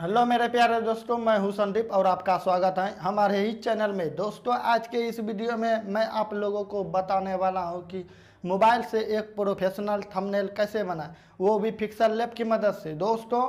hello मेरे प्यारे दोस्तों मैं हूं संदीप और आपका स्वागत है हमारे ही चैनल में दोस्तों आज के इस वीडियो में मैं आप लोगों को बताने वाला हूं कि मोबाइल से एक प्रोफेशनल थंबनेल कैसे बनाए वो भी फिक्सल लैब की मदद से दोस्तों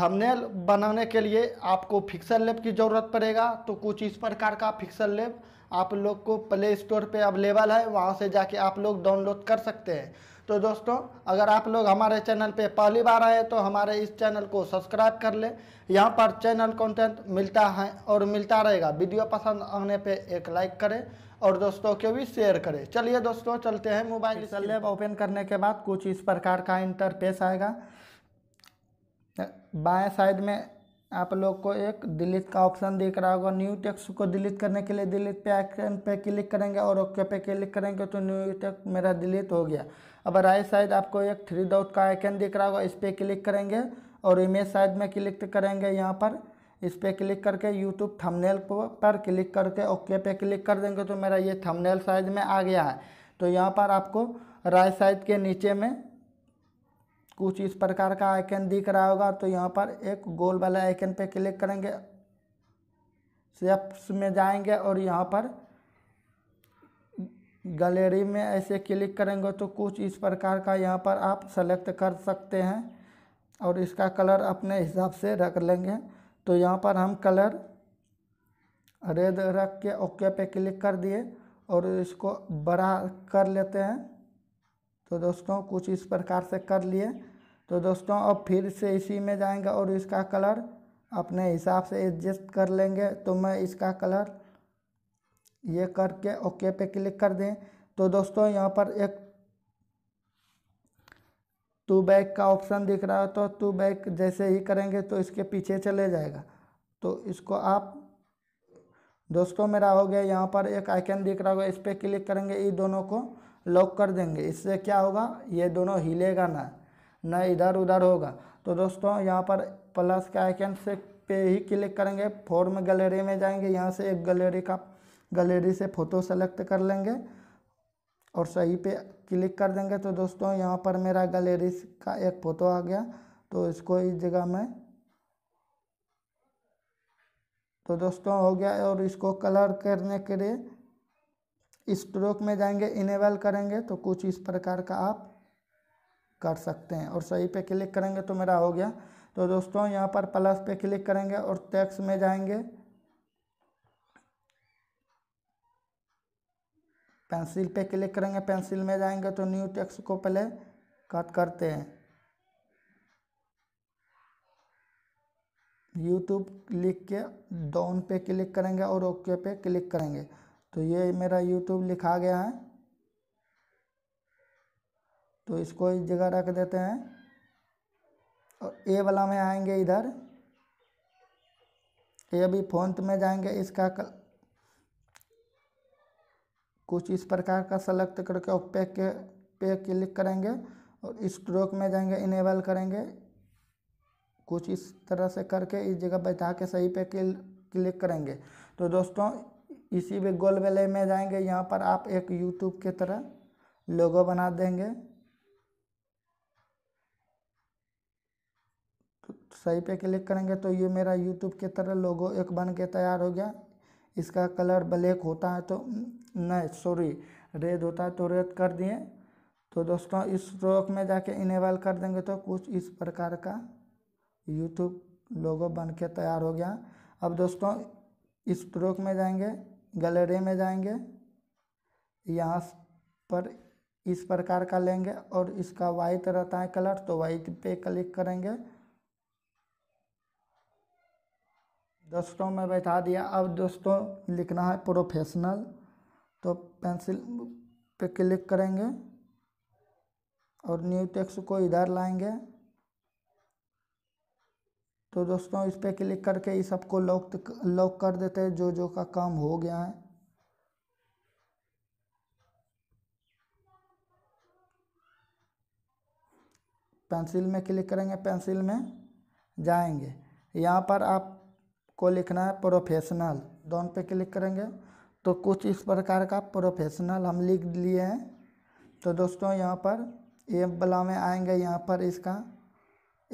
थंबनेल बनाने के लिए आपको फिक्सल लैब की ज़रूरत पड़ेगा तो कुछ इस प्रकार का फिक्सल लैब आप लोग को प्ले स्टोर पर अवेलेबल है वहाँ से जाके आप लोग डाउनलोड कर सकते हैं तो दोस्तों अगर आप लोग हमारे चैनल पे पहली बार आए तो हमारे इस चैनल को सब्सक्राइब कर लें यहाँ पर चैनल कंटेंट मिलता है और मिलता रहेगा वीडियो पसंद आने पे एक लाइक करें और दोस्तों को भी शेयर करें चलिए दोस्तों चलते हैं मोबाइल लैब ओपन करने के बाद कुछ इस प्रकार का इंटरपेस आएगा बाएँ साइड में आप लोग को एक डिलीट का ऑप्शन दिख रहा होगा न्यू टेक्स को डिलीट करने के लिए डिलीट पे आइकन पे क्लिक करेंगे और ओके पे क्लिक करेंगे तो न्यू टेक्स मेरा डिलीट हो गया अब राइट साइड आपको एक थ्री डॉट का आइकन दिख रहा होगा इस पर क्लिक करेंगे और इमेज साइड में क्लिक करेंगे यहाँ पर इस पर क्लिक करके यूट्यूब थमनेल पर क्लिक करके ओके पे क्लिक कर देंगे तो मेरा ये थमनेल साइज में आ गया है तो यहाँ पर आपको राइट साइड के नीचे में कुछ इस प्रकार का आइकन दिख रहा होगा तो यहाँ पर एक गोल वाला आइकन पे क्लिक करेंगे सेप्स में जाएंगे और यहाँ पर गैलरी में ऐसे क्लिक करेंगे तो कुछ इस प्रकार का यहाँ पर आप सेलेक्ट कर सकते हैं और इसका कलर अपने हिसाब से रख लेंगे तो यहाँ पर हम कलर रेड रख के ओके पे क्लिक कर दिए और इसको बड़ा कर लेते हैं तो दोस्तों कुछ इस प्रकार से कर लिए तो दोस्तों अब फिर से इसी में जाएंगे और इसका कलर अपने हिसाब से एडजस्ट कर लेंगे तो मैं इसका कलर ये करके ओके पे क्लिक कर दें तो दोस्तों यहाँ पर एक टू बैक का ऑप्शन दिख रहा है तो टू बैक जैसे ही करेंगे तो इसके पीछे चले जाएगा तो इसको आप दोस्तों मेरा हो गया यहाँ पर एक आइकन दिख रहा होगा इस पर क्लिक करेंगे ये दोनों को लॉक कर देंगे इससे क्या होगा ये दोनों हिलेगा ना ना इधर उधर होगा तो दोस्तों यहाँ पर प्लस के आइकन से पे ही क्लिक करेंगे फॉर्म गैलरी में जाएंगे यहाँ से एक गैलरी का गैलरी से फ़ोटो सेलेक्ट कर लेंगे और सही पे क्लिक कर देंगे तो दोस्तों यहाँ पर मेरा गैलरी का एक फ़ोटो आ गया तो इसको इस जगह में तो दोस्तों हो गया और इसको कलर करने के लिए स्ट्रोक में जाएंगे इनेबल करेंगे तो कुछ इस प्रकार का आप कर सकते हैं और सही पे क्लिक करेंगे तो मेरा हो गया तो दोस्तों यहाँ पर प्लस पे क्लिक करेंगे और टैक्स में जाएंगे पेंसिल पे क्लिक करेंगे पेंसिल में जाएंगे तो न्यू टैक्स को पहले कट करते हैं यूट्यूब लिख के डाउन पे क्लिक करेंगे और ओके पे क्लिक करेंगे तो ये मेरा यूट्यूब लिखा गया है तो इसको इस जगह रख देते हैं और ए वाला में आएंगे इधर ये अभी फोन में जाएंगे इसका कल कुछ इस प्रकार का सेलेक्ट करके और पे के पे क्लिक करेंगे और स्ट्रोक में जाएंगे इनेबल करेंगे कुछ इस तरह से करके इस जगह बैठा के सही पे क्लिक करेंगे तो दोस्तों इसी में गोल वेले में जाएंगे यहाँ पर आप एक यूट्यूब के तरह लोगो बना देंगे तो सही पे क्लिक करेंगे तो ये मेरा यूट्यूब की तरह लोगो एक बन के तैयार हो गया इसका कलर ब्लैक होता है तो नहीं सॉरी रेड होता है तो रेड कर दिए तो दोस्तों इस स्ट्रोक में जाके इनेबल कर देंगे तो कुछ इस प्रकार का यूट्यूब लोगो बन के तैयार हो गया अब दोस्तों इस स्ट्रोक में जाएंगे गैलरी में जाएंगे यहाँ पर इस प्रकार का लेंगे और इसका वाइट रहता है कलर तो वाइट पे क्लिक करेंगे दोस्तों में बैठा दिया अब दोस्तों लिखना है प्रोफेशनल तो पेंसिल पे क्लिक करेंगे और न्यू टेक्स्ट को इधर लाएंगे तो दोस्तों इस पर क्लिक करके ये सबको लॉक लॉक कर देते हैं जो जो का काम हो गया है पेंसिल में क्लिक करेंगे पेंसिल में जाएंगे यहाँ पर आपको लिखना है प्रोफेशनल डॉन पे क्लिक करेंगे तो कुछ इस प्रकार का प्रोफेशनल हम लिख लिए हैं तो दोस्तों यहाँ पर ए बला में आएंगे यहाँ पर इसका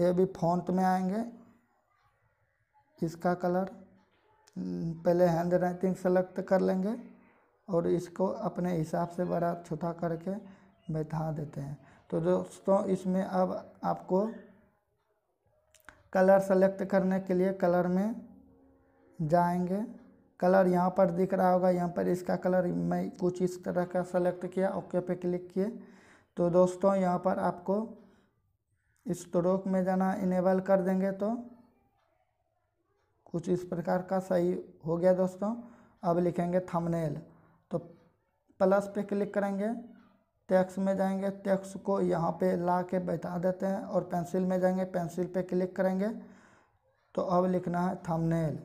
ए भी फॉन्ट में आएंगे इसका कलर हम्म, पहले हैंड राइटिंग सेलेक्ट कर लेंगे और इसको अपने हिसाब से बड़ा छोटा करके बैठा देते हैं तो दोस्तों इसमें अब आपको कलर सेलेक्ट करने के लिए कलर में जाएंगे कलर यहाँ पर दिख रहा होगा यहाँ पर इसका कलर मैं कुछ इस तरह का सेलेक्ट किया ओके पे क्लिक किए तो दोस्तों यहाँ पर आपको स्ट्रोक में जाना इनेबल कर देंगे तो कुछ इस प्रकार का सही हो गया दोस्तों अब लिखेंगे थंबनेल तो प्लस पे क्लिक करेंगे टैक्स में जाएंगे टैक्स को यहाँ पे ला के बैठा देते हैं और पेंसिल में जाएंगे पेंसिल पे क्लिक करेंगे तो अब लिखना है thumbnail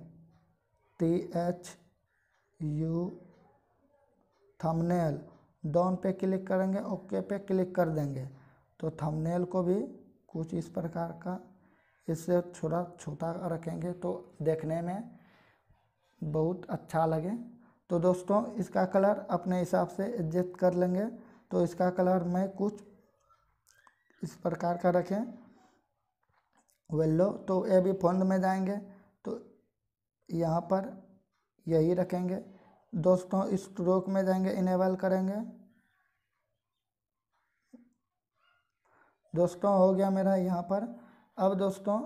T H U thumbnail done पे क्लिक करेंगे ओके पे क्लिक कर देंगे तो थंबनेल को भी कुछ इस प्रकार का इससे थोड़ा छोटा रखेंगे तो देखने में बहुत अच्छा लगे तो दोस्तों इसका कलर अपने हिसाब से एडजस्ट कर लेंगे तो इसका कलर मैं कुछ इस प्रकार का रखें वेल्लो तो ये भी फोन में जाएंगे तो यहाँ पर यही रखेंगे दोस्तों स्ट्रोक में जाएंगे इनेबल करेंगे दोस्तों हो गया मेरा यहाँ पर अब दोस्तों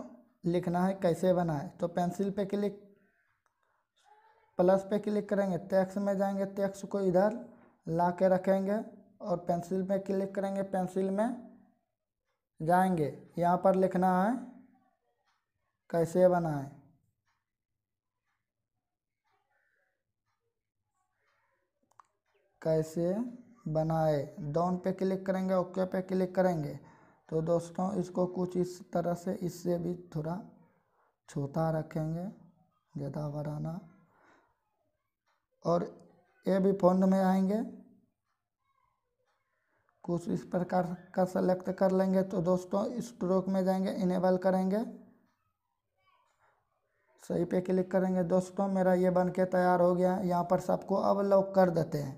लिखना है कैसे बनाए तो पेंसिल पे क्लिक प्लस पे क्लिक करेंगे टैक्स में जाएंगे टैक्स को इधर ला के रखेंगे और पेंसिल पे क्लिक करेंगे पेंसिल में जाएंगे यहाँ पर लिखना है कैसे बनाएं कैसे बनाए डाउन पे क्लिक करेंगे ओके पे क्लिक करेंगे तो दोस्तों इसको कुछ इस तरह से इससे भी थोड़ा छोटा रखेंगे ज़्यादा बढ़ाना और ये भी फोन में आएंगे कुछ इस प्रकार का सेलेक्ट कर लेंगे तो दोस्तों स्ट्रोक में जाएंगे इनेबल करेंगे सही पे क्लिक करेंगे दोस्तों मेरा ये बन के तैयार हो गया यहाँ पर सबको अब लॉक कर देते हैं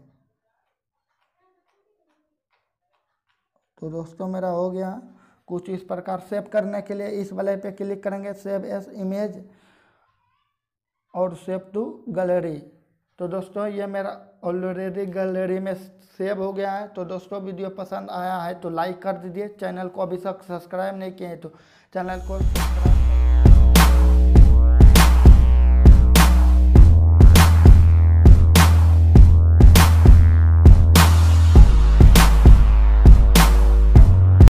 तो दोस्तों मेरा हो गया कुछ इस प्रकार सेव करने के लिए इस वाले पे क्लिक करेंगे सेव एस इमेज और सेव टू गैलरी तो दोस्तों ये मेरा ऑलरेडी गैलरी में सेव हो गया है तो दोस्तों वीडियो पसंद आया है तो लाइक कर दीजिए चैनल को अभी तक सब्सक्राइब नहीं किए तो चैनल को सब्सक्राइब